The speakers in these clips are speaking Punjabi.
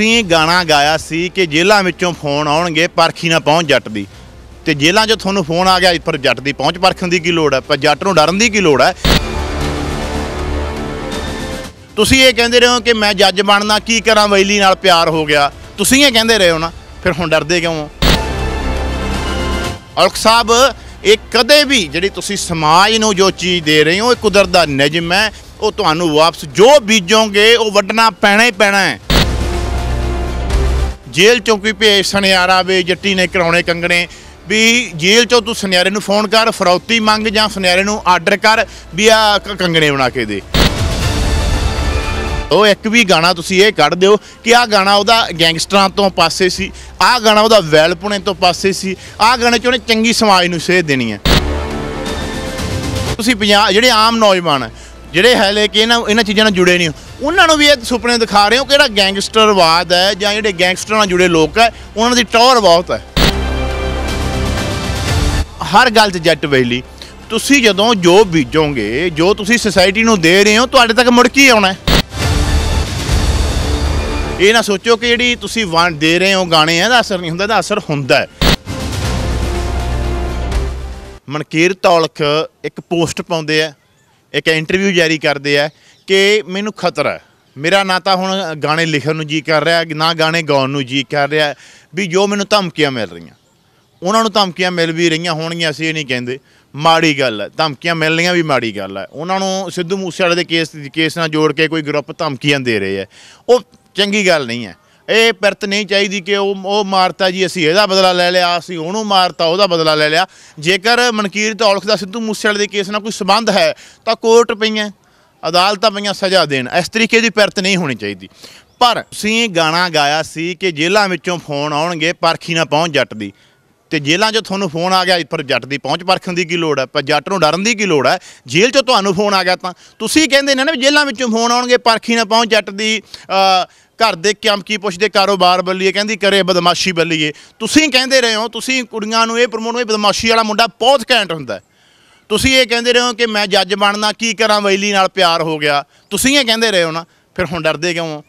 ਤੁਸੀਂ ਗਾਣਾ ਗਾਇਆ ਸੀ ਕਿ ਜੇਲ੍ਹਾਂ ਵਿੱਚੋਂ ਫੋਨ ਆਉਣਗੇ ਪਰਖੀ ਨਾ ਪਹੁੰਚ ਜੱਟ ਦੀ ਤੇ ਜੇਲ੍ਹਾਂ 'ਚ ਤੁਹਾਨੂੰ ਫੋਨ ਆ ਗਿਆ ਪਰ ਜੱਟ ਦੀ ਪਹੁੰਚ ਪਰਖਣ ਦੀ ਕੀ ਲੋੜ ਹੈ ਪਰ ਜੱਟ ਨੂੰ ਡਰਨ ਦੀ ਕੀ ਲੋੜ ਹੈ ਤੁਸੀਂ ਇਹ ਕਹਿੰਦੇ ਰਹੇ ਹੋ ਕਿ ਮੈਂ ਜੱਜ ਬਣਨਾ ਕੀ ਕਰਾਂ ਵੈਲੀ ਨਾਲ ਪਿਆਰ ਹੋ ਗਿਆ ਤੁਸੀਂ ਇਹ ਕਹਿੰਦੇ ਰਹੇ ਹੋ ਨਾ ਫਿਰ ਹੁਣ ਡਰਦੇ ਕਿਉਂ ਹੋ ਔਲਖ ਸਾਹਿਬ ਇਹ ਕਦੇ ਵੀ ਜਿਹੜੀ ਤੁਸੀਂ ਸਮਾਜ ਨੂੰ ਜੋ ਚੀਜ਼ ਦੇ ਰਹੇ ਹੋ ਇਹ ਕੁਦਰਤ ਦਾ ਨਿਯਮ ਹੈ ਉਹ ਤੁਹਾਨੂੰ ਵਾਪਸ ਜੋ ਬੀਜੋਗੇ ਉਹ ਵੱਢਣਾ ਪੈਣਾ ਹੀ ਪੈਣਾ ਹੈ ਜੇਲ੍ਹ ਚੋਂ ਕੋਈ ਭੇਜ ਸੁਨਿਆਰਾ ਵੇ ਜੱਟੀ ਨੇ ਕਰਾਉਣੇ ਕੰਗਣੇ ਵੀ ਜੇਲ੍ਹ ਚੋਂ ਤੂੰ ਸੁਨਿਆਰੇ ਨੂੰ ਫੋਨ ਕਰ ਫਰੌਤੀ ਮੰਗ ਜਾਂ ਸੁਨਿਆਰੇ ਨੂੰ ਆਰਡਰ ਕਰ ਵੀ ਆ ਕੰਗਣੇ ਬਣਾ ਕੇ ਦੇ ਉਹ ਇੱਕ ਵੀ ਗਾਣਾ ਤੁਸੀਂ ਇਹ ਕੱਢ ਦਿਓ ਕਿ ਆਹ ਗਾਣਾ ਉਹਦਾ ਗੈਂਗਸਟਰਾਂ ਤੋਂ ਪਾਸੇ ਸੀ ਆਹ ਗਾਣਾ ਉਹਦਾ ਵੈਲਪੁਣੇ ਤੋਂ ਪਾਸੇ ਸੀ ਆਹ ਗਾਣੇ 'ਚ ਉਹਨੇ ਚੰਗੀ ਸਮਾਜ ਨੂੰ ਸੇਧ ਦੇਣੀ ਹੈ ਤੁਸੀਂ ਪੰਜਾਬ ਜਿਹੜੇ ਆਮ ਨੌਜਵਾਨ ਜਿਹੜੇ ਹਲੇ ਕਿ ਇਹਨਾਂ ਇਹਨਾਂ ਚੀਜ਼ਾਂ ਨਾਲ ਜੁੜੇ ਨਹੀਂ ਉਹਨਾਂ ਨੂੰ ਵੀ ਇਹ ਸੁਪਨੇ ਦਿਖਾ ਰਹੇ ਹੋ ਕਿਹੜਾ ਗੈਂਗਸਟਰਵਾਦ ਹੈ ਜਾਂ ਜਿਹੜੇ ਗੈਂਗਸਟਰ ਨਾਲ ਜੁੜੇ ਲੋਕ ਹੈ ਉਹਨਾਂ ਦੀ ਟੌਰ ਬਹੁਤ ਹੈ ਹਰ ਗੱਲ 'ਚ ਜੱਟ ਬੈਲੀ ਤੁਸੀਂ ਜਦੋਂ ਜੋ ਬੀਜੋਗੇ ਜੋ ਤੁਸੀਂ ਸੋਸਾਇਟੀ ਨੂੰ ਦੇ ਰਹੇ ਹੋ ਤੁਹਾਡੇ ਤੱਕ ਮੁੜ ਕੇ ਆਉਣਾ ਇਹ ਨਾ ਸੋਚੋ ਕਿ ਜਿਹੜੀ ਤੁਸੀਂ ਵੰਡ ਦੇ ਰਹੇ ਹੋ ਗਾਣੇ ਇਹਦਾ ਅਸਰ ਨਹੀਂ ਹੁੰਦਾ ਇਹਦਾ ਅਸਰ ਹੁੰਦਾ ਹੈ ਮਨਕੀਰ ਤੌਲਖ ਇੱਕ ਪੋਸਟ ਪਾਉਂਦੇ ਆ ਇੱਕ ਇੰਟਰਵਿਊ ਜਾਰੀ ਕਰਦੇ ਆ ਕਿ ਮੈਨੂੰ ਖਤਰਾ ਹੈ ਮੇਰਾ ਨਾ ਤਾਂ ਹੁਣ ਗਾਣੇ ਲਿਖਣ ਨੂੰ ਜੀ ਕਰ ਰਿਹਾ ਨਾ ਗਾਣੇ ਗਾਉਣ ਨੂੰ ਜੀ ਕਰ ਰਿਹਾ ਵੀ ਜੋ ਮੈਨੂੰ ਧਮਕੀਆਂ ਮਿਲ ਰਹੀਆਂ ਉਹਨਾਂ ਨੂੰ ਧਮਕੀਆਂ ਮਿਲ ਵੀ ਰਹੀਆਂ ਹੋਣਗੀਆਂ ਅਸੀਂ ਇਹ ਨਹੀਂ ਕਹਿੰਦੇ ਮਾੜੀ ਗੱਲ ਹੈ ਧਮਕੀਆਂ ਮਿਲਣੀਆਂ ਵੀ ਮਾੜੀ ਗੱਲ ਹੈ ਉਹਨਾਂ ਨੂੰ ਸਿੱਧੂ ਮੂਸੇਵਾਲੇ ਦੇ ਕੇਸ ਕੇਸ ਨਾਲ ਜੋੜ ਕੇ ਕੋਈ ਗਰੁੱਪ ਧਮਕੀਆਂ ਦੇ ਰਹੇ ਹੈ ਉਹ ਚੰਗੀ ਗੱਲ ਨਹੀਂ ਹੈ ਇਹ ਪਰਤ ਨਹੀਂ ਚਾਹੀਦੀ ਕਿ ਉਹ ਉਹ ਮਾਰਤਾ ਜੀ ਅਸੀਂ ਇਹਦਾ ਬਦਲਾ ਲੈ ਲਿਆ ਅਸੀਂ ਉਹਨੂੰ ਮਾਰਤਾ ਉਹਦਾ ਬਦਲਾ ਲੈ ਲਿਆ ਜੇਕਰ ਮਨਕੀਰ ਤੌਲਖ ਦਾ ਸਿੱਧੂ ਮੂਸੇਵਾਲੇ ਦੇ ਕੇਸ ਨਾਲ ਕੋਈ ਸਬੰਧ ਹੈ ਤਾਂ ਕੋਰਟ ਪਈਆਂ ਅਦਾਲਤਾਂ ਪਈਆਂ ਸਜ਼ਾ ਦੇਣ ਇਸ ਤਰੀਕੇ ਦੀ ਪਰਤ ਨਹੀਂ ਹੋਣੀ ਚਾਹੀਦੀ ਪਰ ਤੁਸੀਂ ਗਾਣਾ ਗਾਇਆ ਸੀ ਕਿ ਜੇਲ੍ਹਾਂ ਵਿੱਚੋਂ ਫੋਨ ਆਉਣਗੇ ਪਰਖੀ ਨਾ ਪਹੁੰਚ ਜੱਟ ਦੀ ਤੇ ਜੇਲ੍ਹਾਂ 'ਚੋਂ ਤੁਹਾਨੂੰ ਫੋਨ ਆ ਗਿਆ ਪਰ ਜੱਟ ਦੀ ਪਹੁੰਚ ਪਰਖਣ ਦੀ ਕੀ ਲੋੜ ਹੈ ਪਰ ਜੱਟ ਨੂੰ ਡਰਨ ਦੀ ਕੀ ਲੋੜ ਹੈ ਜੇਲ੍ਹ 'ਚੋਂ ਤੁਹਾਨੂੰ ਫੋਨ ਆ ਗਿਆ ਤਾਂ ਤੁਸੀਂ ਕਹਿੰਦੇ ਨੇ ਨਾ ਜੇਲ੍ਹਾਂ ਵਿੱਚੋਂ ਫੋਨ ਆਉਣਗੇ ਪਰਖੀ ਨਾ ਪਹੁੰਚ ਜੱਟ ਦੀ ਘਰ ਦੇ ਕੰਮ ਕੀ ਪੁੱਛਦੇ ਕਾਰੋਬਾਰ ਬੱਲੀਏ ਕਹਿੰਦੀ ਕਰੇ ਬਦਮਾਸ਼ੀ ਬੱਲੀਏ ਤੁਸੀਂ ਕਹਿੰਦੇ ਰਹੇ ਹੋ ਤੁਸੀਂ ਕੁੜੀਆਂ ਨੂੰ ਇਹ ਪ੍ਰਮੋਟ ਨੂੰ ਇਹ ਬਦਮਾਸ਼ੀ ਵਾਲਾ ਮੁੰਡਾ ਬਹੁਤ ਘੈਂਟ ਹੁੰਦਾ ਤੁਸੀਂ ਇਹ ਕਹਿੰਦੇ ਰਹੇ ਹੋ ਕਿ ਮੈਂ ਜੱਜ ਬਣਨਾ ਕੀ ਕਰਾਂ ਵੈਲੀ ਨਾਲ ਪਿਆਰ ਹੋ ਗਿਆ ਤੁਸੀਂ ਇਹ ਕਹਿੰਦੇ ਰਹੇ ਹੋ ਨਾ ਫਿਰ ਹੁਣ ਡਰਦੇ ਕਿਉਂ ਹੋ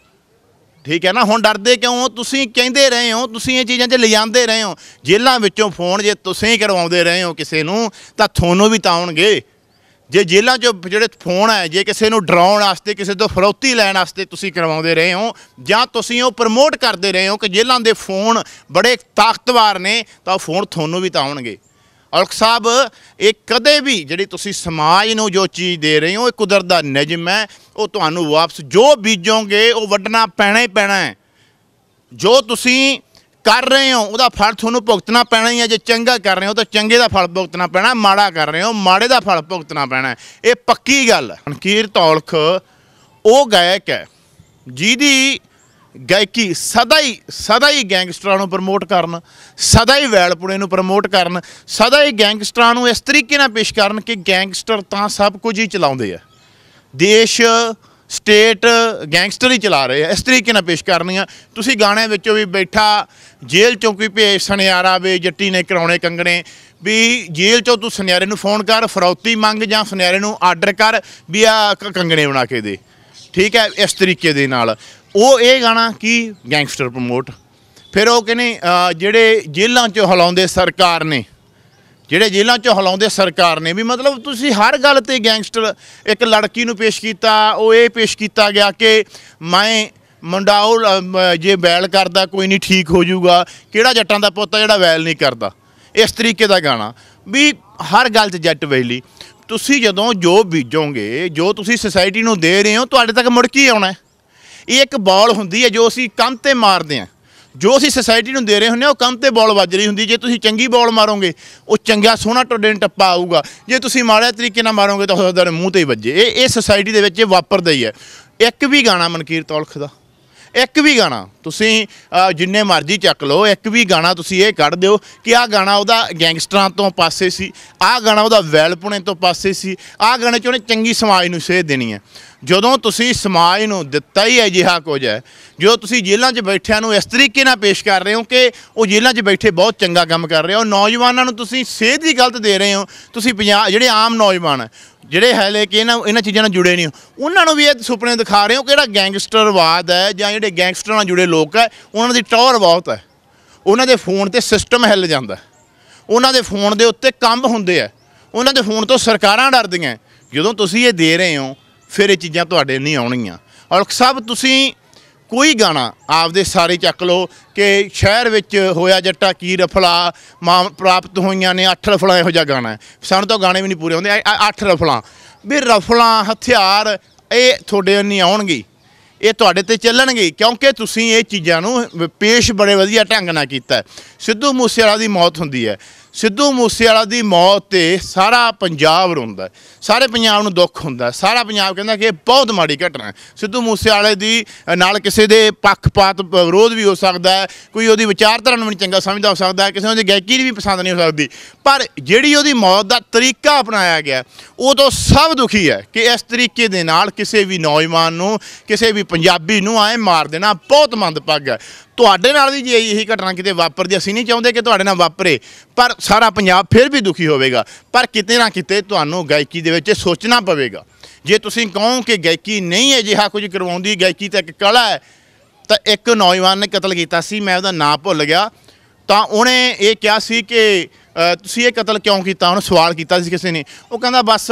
ਠੀਕ ਹੈ ਨਾ ਹੁਣ ਡਰਦੇ ਕਿਉਂ ਹੋ ਤੁਸੀਂ ਕਹਿੰਦੇ ਰਹੇ ਹੋ ਤੁਸੀਂ ਇਹ ਚੀਜ਼ਾਂ 'ਚ ਲਿਜਾਂਦੇ ਰਹੇ ਹੋ ਜੇਲ੍ਹਾਂ ਵਿੱਚੋਂ ਫੋਨ ਜੇ ਤੁਸੀਂ ਕਰਵਾਉਂਦੇ ਰਹੇ ਹੋ ਕਿਸੇ ਨੂੰ ਤਾਂ ਤੁਹਾਨੂੰ ਵੀ ਤਾਉਣਗੇ ਜੇ ਜੇਲ੍ਹਾਂ 'ਚੋਂ ਜਿਹੜੇ ਫੋਨ ਹੈ ਜੇ ਕਿਸੇ ਨੂੰ ਡਰਾਉਣ ਵਾਸਤੇ ਕਿਸੇ ਤੋਂ ਫਰੌਤੀ ਲੈਣ ਵਾਸਤੇ ਤੁਸੀਂ ਕਰਵਾਉਂਦੇ ਰਹੇ ਹੋ ਜਾਂ ਤੁਸੀਂ ਉਹ ਪ੍ਰਮੋਟ ਕਰਦੇ ਰਹੇ ਹੋ ਕਿ ਜੇਲ੍ਹਾਂ ਦੇ ਫੋਨ ਬੜੇ ਤਾਕਤਵਰ ਨੇ ਤਾਂ ਫੋਨ ਤੁਹਾਨੂੰ ਵੀ ਤਾਉਣਗੇ ਔਲਖ ਸਾਹਿਬ ਇਹ ਕਦੇ ਵੀ ਜਿਹੜੀ ਤੁਸੀਂ ਸਮਾਜ ਨੂੰ ਜੋ ਚੀਜ਼ ਦੇ ਰਹੇ ਹੋ ਇਹ ਕੁਦਰਤ ਦਾ ਨਿਯਮ ਹੈ ਉਹ ਤੁਹਾਨੂੰ ਵਾਪਸ ਜੋ ਬੀਜੋਗੇ ਉਹ ਵੱਢਣਾ ਪੈਣਾ ਹੀ ਪੈਣਾ ਹੈ ਜੋ ਤੁਸੀਂ ਕਰ ਰਹੇ ਹੋ ਉਹਦਾ ਫਲ ਤੁਹਾਨੂੰ ਭੁਗਤਣਾ ਪੈਣਾ ਹੀ ਹੈ ਜੇ ਚੰਗਾ ਕਰ ਰਹੇ ਹੋ ਤਾਂ ਚੰਗੇ ਦਾ ਫਲ ਭੁਗਤਣਾ ਪੈਣਾ ਮਾੜਾ ਕਰ ਰਹੇ ਹੋ ਮਾੜੇ ਦਾ ਫਲ ਭੁਗਤਣਾ ਪੈਣਾ ਇਹ ਪੱਕੀ ਗੱਲ ਹਨਕੀਰ ਤੌਲਖ ਉਹ ਗਾਇਕ ਹੈ ਜਿਹਦੀ ਗਾਇਕੀ ਸਦਾ ਹੀ ਸਦਾ ਹੀ ਗੈਂਗਸਟਰਾਂ ਨੂੰ ਪ੍ਰਮੋਟ ਕਰਨ ਸਦਾ ਹੀ ਵੈਲਪੁਣੇ ਨੂੰ ਪ੍ਰਮੋਟ ਕਰਨ ਸਦਾ ਹੀ ਗੈਂਗਸਟਰਾਂ ਨੂੰ ਇਸ ਤਰੀਕੇ ਨਾਲ ਪੇਸ਼ ਕਰਨ ਕਿ ਗੈਂਗਸਟਰ ਤਾਂ ਸਭ ਕੁਝ ਹੀ ਚਲਾਉਂਦੇ ਆ ਦੇਸ਼ ਸਟੇਟ ਗੈਂਗਸਟਰ ਹੀ ਚਲਾ ਰਹੇ ਆ ਇਸ ਤਰੀਕੇ ਨਾਲ ਪੇਸ਼ ਕਰਨੀਆਂ ਤੁਸੀਂ ਗਾਣੇ ਵਿੱਚੋਂ ਵੀ ਬੈਠਾ ਜੇਲ੍ਹ ਚੋਂ ਕੋਈ ਭੇਜ ਸੁਨਿਆਰਾ ਵੇ ਜੱਟੀ ਨੇ ਕਰਾਉਣੇ ਕੰਗਣੇ ਵੀ ਜੇਲ੍ਹ ਚੋਂ ਤੂੰ ਸੁਨਿਆਰੇ ਨੂੰ ਫੋਨ ਕਰ ਫਰੌਤੀ ਮੰਗ ਜਾਂ ਸੁਨਿਆਰੇ ਨੂੰ ਆਰਡਰ ਕਰ ਵੀ ਆ ਕੰਗਣੇ ਬਣਾ ਕੇ ਦੇ ਠੀਕ ਹੈ ਇਸ ਤਰੀਕੇ ਦੇ ਨਾਲ ਉਹ ਇਹ ਗਾਣਾ ਕੀ ਗੈਂਗਸਟਰ ਪ੍ਰਮੋਟ ਫਿਰ ਉਹ ਕਹਿੰਦੇ ਜਿਹੜੇ ਜੇਲ੍ਹਾਂ 'ਚ ਹਲਾਉਂਦੇ ਸਰਕਾਰ ਨੇ ਜਿਹੜੇ ਜੇਲ੍ਹਾਂ 'ਚ ਹਲਾਉਂਦੇ ਸਰਕਾਰ ਨੇ ਵੀ ਮਤਲਬ ਤੁਸੀਂ ਹਰ ਗੱਲ ਤੇ ਗੈਂਗਸਟਰ ਇੱਕ ਲੜਕੀ ਨੂੰ ਪੇਸ਼ ਕੀਤਾ ਉਹ ਇਹ ਪੇਸ਼ ਕੀਤਾ ਗਿਆ ਕਿ ਮੈਂ ਮੁੰਡਾ ਉਹ ਜੇ ਵੈਲ ਕਰਦਾ ਕੋਈ ਨਹੀਂ ਠੀਕ ਹੋ ਜਾਊਗਾ ਕਿਹੜਾ ਜੱਟਾਂ ਦਾ ਪੁੱਤ ਜਿਹੜਾ ਵੈਲ ਨਹੀਂ ਕਰਦਾ ਇਸ ਤਰੀਕੇ ਦਾ ਗਾਣਾ ਵੀ ਹਰ ਗੱਲ 'ਚ ਜੱਟ ਵੈਲੀ ਤੁਸੀਂ ਜਦੋਂ ਜੋ ਬੀਜੋਗੇ ਜੋ ਤੁਸੀਂ ਸੋਸਾਇਟੀ ਨੂੰ ਦੇ ਰਹੇ ਹੋ ਤੁਹਾਡੇ ਤੱਕ ਮੁੜ ਕੇ ਆਉਣਾ ਇਹ ਇੱਕ ਬਾਲ ਹੁੰਦੀ ਹੈ ਜੋ ਅਸੀਂ ਕੰਮ ਤੇ ਮਾਰਦੇ ਆ ਜੋ ਅਸੀਂ ਸੋਸਾਇਟੀ ਨੂੰ ਦੇ ਰਹੇ ਹੁੰਨੇ ਆ ਉਹ ਕੰਮ ਤੇ ਬਾਲ ਵੱਜ ਰਹੀ ਹੁੰਦੀ ਜੇ ਤੁਸੀਂ ਚੰਗੀ ਬਾਲ ਮਾਰੋਗੇ ਉਹ ਚੰਗਾ ਸੋਹਣਾ ਟੋਡੇ ਟੱਪਾ ਆਊਗਾ ਜੇ ਤੁਸੀਂ ਮਾੜੇ ਤਰੀਕੇ ਨਾਲ ਮਾਰੋਗੇ ਤਾਂ ਉਹਦਾ ਮੂੰਹ ਤੇ ਹੀ ਵੱਜੇ ਇਹ ਇਹ ਸੋਸਾਇਟੀ ਦੇ ਵਿੱਚ ਇਹ ਵਾਪਰਦਾ ਹੀ ਹੈ ਇੱਕ ਵੀ ਗਾਣਾ ਮਨਕੀਰ ਤੌਲਖ ਦਾ ਇੱਕ ਵੀ ਗਾਣਾ ਤੁਸੀਂ ਜਿੰਨੇ ਮਰਜ਼ੀ ਚੱਕ ਲਓ ਇੱਕ ਵੀ ਗਾਣਾ ਤੁਸੀਂ ਇਹ ਕੱਢ ਦਿਓ ਕਿ ਆਹ ਗਾਣਾ ਉਹਦਾ ਗੈਂਗਸਟਰਾਂ ਤੋਂ ਪਾਸੇ ਸੀ ਆਹ ਗਾਣਾ ਉਹਦਾ ਵੈਲਪੁਣੇ ਤੋਂ ਪਾਸੇ ਸੀ ਆਹ ਗਾਣੇ 'ਚ ਉਹਨੇ ਚੰਗੀ ਸਮਾਜ ਨੂੰ ਸੇਧ ਦੇਣੀ ਹੈ ਜਦੋਂ ਤੁਸੀਂ ਸਮਾਜ ਨੂੰ ਦਿੱਤਾ ਹੀ ਅਜਿਹਾ ਕੁਝ ਹੈ ਜੋ ਤੁਸੀਂ ਜੇਲ੍ਹਾਂ 'ਚ ਬੈਠਿਆਂ ਨੂੰ ਇਸ ਤਰੀਕੇ ਨਾਲ ਪੇਸ਼ ਕਰ ਰਹੇ ਹੋ ਕਿ ਉਹ ਜੇਲ੍ਹਾਂ 'ਚ ਬੈਠੇ ਬਹੁਤ ਚੰਗਾ ਕੰਮ ਕਰ ਰਹੇ ਹੋ ਨੌਜਵਾਨਾਂ ਨੂੰ ਤੁਸੀਂ ਸੇਧ ਦੀ ਗਲਤ ਦੇ ਰਹੇ ਹੋ ਤੁਸੀਂ ਪੰਜਾਬ ਜਿਹੜੇ ਆਮ ਨੌਜਵਾਨ ਜਿਹੜੇ ਹਾਲੇ ਕਿ ਇਹਨਾਂ ਇਹਨਾਂ ਚੀਜ਼ਾਂ ਨਾਲ ਜੁੜੇ ਨਹੀਂ ਉਹਨਾਂ ਨੂੰ ਵੀ ਇਹ ਸੁਪਨੇ ਦਿਖਾ ਰਹੇ ਹੋ ਕਿ ਜਿਹੜਾ ਗੈਂਗਸਟਰਵਾਦ ਹੈ ਜਾਂ ਜਿਹੜੇ ਗੈਂਗਸਟਰਾਂ ਨਾਲ ਜੁੜੇ ਲੋਕ ਹੈ ਉਹਨਾਂ ਦੀ ਟੌਰ ਬਹੁਤ ਹੈ ਉਹਨਾਂ ਦੇ ਫੋਨ ਤੇ ਸਿਸਟਮ ਹਿੱਲ ਜਾਂਦਾ ਉਹਨਾਂ ਦੇ ਫੋਨ ਦੇ ਉੱਤੇ ਕੰਮ ਹੁੰਦੇ ਆ ਉਹਨਾਂ ਦੇ ਫੋਨ ਤੋਂ ਸਰਕਾਰਾਂ ਡਰਦੀਆਂ ਜਦੋਂ ਤੁਸੀਂ ਇਹ ਦੇ ਰਹੇ ਹੋ ਫਿਰ ਇਹ ਚੀਜ਼ਾਂ ਤੁਹਾਡੇ ਨਹੀਂ ਆਉਣੀਆਂ ਔਰ ਸਭ ਤੁਸੀਂ ਕੋਈ ਗਾਣਾ ਆਪਦੇ ਸਾਰੇ ਚੱਕ ਲਓ ਕਿ ਸ਼ਹਿਰ ਵਿੱਚ ਹੋਇਆ ਜੱਟਾ ਕੀ ਰਫਲਾ ਮਾਂ ਪ੍ਰਾਪਤ ਹੋਈਆਂ ਨੇ ਅੱਠ ਰਫਲਾ ਇਹੋ ਜਿਹਾ ਗਾਣਾ ਸਾਨੂੰ ਤਾਂ ਗਾਣੇ ਵੀ ਨਹੀਂ ਪੂਰੇ ਹੁੰਦੇ ਅੱਠ ਰਫਲਾ ਵੀ ਰਫਲਾ ਹਥਿਆਰ ਇਹ ਤੁਹਾਡੇ ਨਹੀਂ ਆਉਣਗੇ ਇਹ ਤੁਹਾਡੇ ਤੇ ਚੱਲਣਗੇ ਕਿਉਂਕਿ ਤੁਸੀਂ ਇਹ ਚੀਜ਼ਾਂ ਨੂੰ ਪੇਸ਼ ਬੜੇ ਵਧੀਆ ਢੰਗ ਨਾਲ ਕੀਤਾ ਸਿੱਧੂ ਮੂਸੇਵਾਲਾ ਦੀ ਮੌਤ ਹੁੰਦੀ ਹੈ ਸਿੱਧੂ ਮੂਸੇਵਾਲਾ ਦੀ ਮੌਤ ਤੇ ਸਾਰਾ ਪੰਜਾਬ ਰੋਂਦਾ ਸਾਰੇ ਪੰਜਾਬ ਨੂੰ ਦੁੱਖ ਹੁੰਦਾ ਸਾਰਾ ਪੰਜਾਬ ਕਹਿੰਦਾ ਕਿ ਇਹ ਬਹੁਤ ਮਾੜੀ ਘਟਨਾ ਹੈ ਸਿੱਧੂ ਮੂਸੇਵਾਲੇ ਦੀ ਨਾਲ ਕਿਸੇ ਦੇ ਪੱਖਪਾਤ ਵਿਰੋਧ ਵੀ ਹੋ ਸਕਦਾ ਹੈ ਕੋਈ ਉਹਦੀ ਵਿਚਾਰਧਾਰਾ ਨੂੰ ਨਹੀਂ ਚੰਗਾ ਸਮਝਦਾ ਹੋ ਸਕਦਾ ਹੈ ਕਿਸੇ ਨੂੰ ਉਹਦੀ ਗਾਇਕੀ ਵੀ ਪਸੰਦ ਨਹੀਂ ਹੋ ਸਕਦੀ ਪਰ ਜਿਹੜੀ ਉਹਦੀ ਮੌਤ ਦਾ ਤਰੀਕਾ ਅਪਣਾਇਆ ਗਿਆ ਉਹ ਤੋਂ ਸਭ ਦੁਖੀ ਹੈ ਕਿ ਇਸ ਤਰੀਕੇ ਦੇ ਨਾਲ ਕਿਸੇ ਵੀ ਨੌਜਵਾਨ ਨੂੰ ਕਿਸੇ ਵੀ ਪੰਜਾਬੀ ਨੂੰ ਆਏ ਮਾਰ ਦੇਣਾ ਬਹੁਤ ਹੈ ਤੁਹਾਡੇ ਨਾਲ ਵੀ ਜੇ ਇਹੀ ਘਟਨਾ ਕਿਤੇ ਵਾਪਰਦੀ ਅਸੀਂ ਨਹੀਂ ਚਾਹੁੰਦੇ ਕਿ ਤੁਹਾਡੇ ਨਾਲ ਵਾਪਰੇ ਪਰ ਸਾਰਾ ਪੰਜਾਬ ਫਿਰ ਵੀ ਦੁਖੀ ਹੋਵੇਗਾ ਪਰ ਕਿਤੇ ਨਾ ਕਿਤੇ ਤੁਹਾਨੂੰ ਗਾਇਕੀ ਦੇ ਵਿੱਚ ਸੋਚਣਾ ਪਵੇਗਾ ਜੇ ਤੁਸੀਂ ਕਹੋ ਕਿ ਗਾਇਕੀ ਨਹੀਂ ਹੈ ਜਿਹਾ ਕੁਝ ਕਰਵਾਉਂਦੀ ਗਾਇਕੀ ਤਾਂ ਇੱਕ ਕਲਾ ਹੈ ਤਾਂ ਇੱਕ ਨੌਜਵਾਨ ਨੇ ਕਤਲ ਕੀਤਾ ਸੀ ਮੈਂ ਉਹਦਾ ਨਾਂ ਭੁੱਲ ਗਿਆ ਤਾਂ ਉਹਨੇ ਇਹ ਕਿਹਾ ਸੀ ਕਿ ਤੁਸੀਂ ਇਹ ਕਤਲ ਕਿਉਂ ਕੀਤਾ ਉਹਨੂੰ ਸਵਾਲ ਕੀਤਾ ਸੀ ਕਿਸੇ ਨੇ ਉਹ ਕਹਿੰਦਾ ਬਸ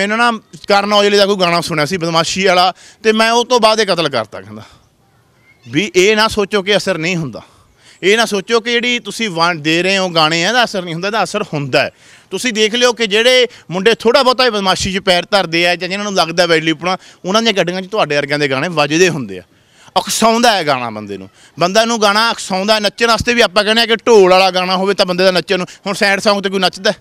ਮੈਨੂੰ ਨਾ ਕਰਨ ਔਜਲੇ ਦਾ ਕੋਈ ਗਾਣਾ ਸੁਣਿਆ ਸੀ ਬਦਮਾਸ਼ੀ ਵਾਲਾ ਤੇ ਮੈਂ ਉਹ ਤੋਂ ਬਾਅਦ ਇਹ ਕਤਲ ਕਰਤਾ ਕਹਿੰਦਾ ਵੀ ਇਹ ਨਾ ਸੋਚੋ ਕਿ ਅਸਰ ਨਹੀਂ ਹੁੰਦਾ ਇਹ ਨਾ ਸੋਚੋ ਕਿ ਜਿਹੜੀ ਤੁਸੀਂ ਦੇ ਰਹੇ ਹੋ ਗਾਣੇ ਇਹਦਾ ਅਸਰ ਨਹੀਂ ਹੁੰਦਾ ਇਹਦਾ ਅਸਰ ਹੁੰਦਾ ਤੁਸੀਂ ਦੇਖ ਲਿਓ ਕਿ ਜਿਹੜੇ ਮੁੰਡੇ ਥੋੜਾ ਬਹੁਤਾ ਬਦਮਾਸ਼ੀ 'ਚ ਪੈਰ ਧਰਦੇ ਆ ਜਾਂ ਜਿਨ੍ਹਾਂ ਨੂੰ ਲੱਗਦਾ ਪੁਣਾ ਉਹਨਾਂ ਦੀਆਂ ਗੱਡੀਆਂ 'ਚ ਤੁਹਾਡੇ ਵਰਗਿਆਂ ਦੇ ਗਾਣੇ ਵੱਜਦੇ ਹੁੰਦੇ ਆ ਅਕਸਾਉਂਦਾ ਹੈ ਗਾਣਾ ਬੰਦੇ ਨੂੰ ਬੰਦਾ ਨੂੰ ਗਾਣਾ ਅਕਸਾਉਂਦਾ ਨੱਚਣ ਵਾਸਤੇ ਵੀ ਆਪਾਂ ਕਹਿੰਦੇ ਆ ਕਿ ਢੋਲ ਵਾਲਾ ਗਾਣਾ ਹੋਵੇ ਤਾਂ ਬੰਦੇ ਦਾ ਨੱਚਣ ਨੂੰ ਹੁਣ ਸੈਂਡ ਸੌਂਗ ਤੇ ਕੋਈ ਨੱਚਦਾ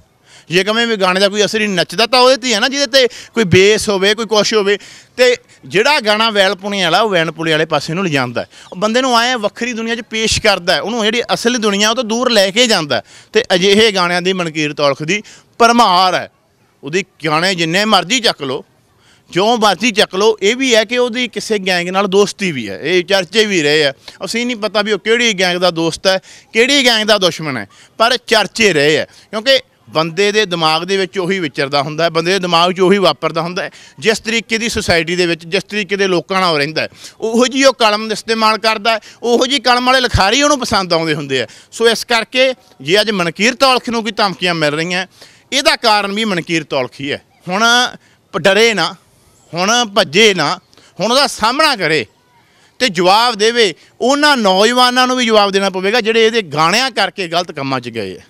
ਜੇ ਕਵੇਂ ਵੀ ਗਾਣੇ ਦਾ ਕੋਈ ਅਸਰ ਹੀ ਨੱਚਦਾ ਤਾਂ ਉਹਦੇ ਤੇ ਹੈ ਨਾ ਜਿਹਦੇ ਤੇ ਕੋਈ ਬੇਸ ਹੋਵੇ ਕੋਈ ਕੁਛ ਹੋਵੇ ਤੇ ਜਿਹੜਾ ਗਾਣਾ ਵੈਲਪੁਣੀ ਵਾਲਾ ਉਹ ਵੈਨ ਵਾਲੇ ਪਾਸੇ ਨੂੰ ਲਿਜਾਂਦਾ ਉਹ ਬੰਦੇ ਨੂੰ ਆਏ ਵੱਖਰੀ ਦੁਨੀਆ 'ਚ ਪੇਸ਼ ਕਰਦਾ ਉਹਨੂੰ ਜਿਹੜੀ ਅਸਲੀ ਦੁਨੀਆ ਉਹ ਤੋਂ ਦੂਰ ਲੈ ਕੇ ਜਾਂਦਾ ਤੇ ਅਜਿਹੇ ਗਾਣਿਆਂ ਦੀ ਮਨਕੀਰ ਤੌਲਖ ਦੀ ਪਰਮਾਰ ਹੈ ਉਹਦੀ ਗਾਣੇ ਜਿੰਨੇ ਮਰਜ਼ੀ ਚੱਕ ਲੋ ਜੋ ਮਰਜ਼ੀ ਚੱਕ ਲੋ ਇਹ ਵੀ ਹੈ ਕਿ ਉਹਦੀ ਕਿਸੇ ਗੈਂਗ ਨਾਲ ਦੋਸਤੀ ਵੀ ਹੈ ਇਹ ਚਰਚੇ ਵੀ ਰਹੇ ਆ ਅਸੀਂ ਨਹੀਂ ਪਤਾ ਵੀ ਉਹ ਕਿਹੜੀ ਗੈਂਗ ਦਾ ਦੋਸਤ ਹੈ ਕਿਹੜੀ ਗੈਂਗ ਦਾ ਦੁਸ਼ਮਣ ਹੈ ਪਰ ਚਰਚੇ ਰਹੇ ਆ ਕਿਉਂਕਿ ਬੰਦੇ ਦੇ ਦਿਮਾਗ ਦੇ ਵਿੱਚ ਉਹੀ ਵਿਚਰਦਾ ਹੁੰਦਾ ਹੈ ਬੰਦੇ ਦੇ ਦਿਮਾਗ 'ਚ ਉਹੀ ਵਾਪਰਦਾ ਹੁੰਦਾ ਹੈ ਜਿਸ ਤਰੀਕੇ ਦੀ ਸੋਸਾਇਟੀ ਦੇ ਵਿੱਚ ਜਿਸ ਤਰੀਕੇ ਦੇ ਲੋਕਾਂ ਨਾਲ ਰਹਿੰਦਾ ਉਹੋ ਜੀ ਉਹ ਕਲਮ ਦਾ ਇਸਤੇਮਾਲ ਕਰਦਾ ਉਹੋ ਜੀ ਕਲਮ ਵਾਲੇ ਲਿਖਾਰੀ ਉਹਨੂੰ ਪਸੰਦ ਆਉਂਦੇ ਹੁੰਦੇ ਆ ਸੋ ਇਸ ਕਰਕੇ ਜੇ ਅੱਜ ਮਨਕੀਰ ਤੌਲਖ ਨੂੰ ਕੀ ਧਮਕੀਆਂ ਮਿਲ ਰਹੀਆਂ ਇਹਦਾ ਕਾਰਨ ਵੀ ਮਨਕੀਰ ਤੌਲਖੀ ਹੈ ਹੁਣ ਡਰੇ ਨਾ ਹੁਣ ਭੱਜੇ ਨਾ ਹੁਣ ਉਹਦਾ ਸਾਹਮਣਾ ਕਰੇ ਤੇ ਜਵਾਬ ਦੇਵੇ ਉਹਨਾਂ ਨੌਜਵਾਨਾਂ ਨੂੰ ਵੀ ਜਵਾਬ ਦੇਣਾ ਪਵੇਗਾ ਜਿਹੜੇ ਇਹਦੇ ਗਾਣਿਆਂ ਕਰਕੇ ਗਲਤ ਕੰਮਾਂ 'ਚ ਗਏ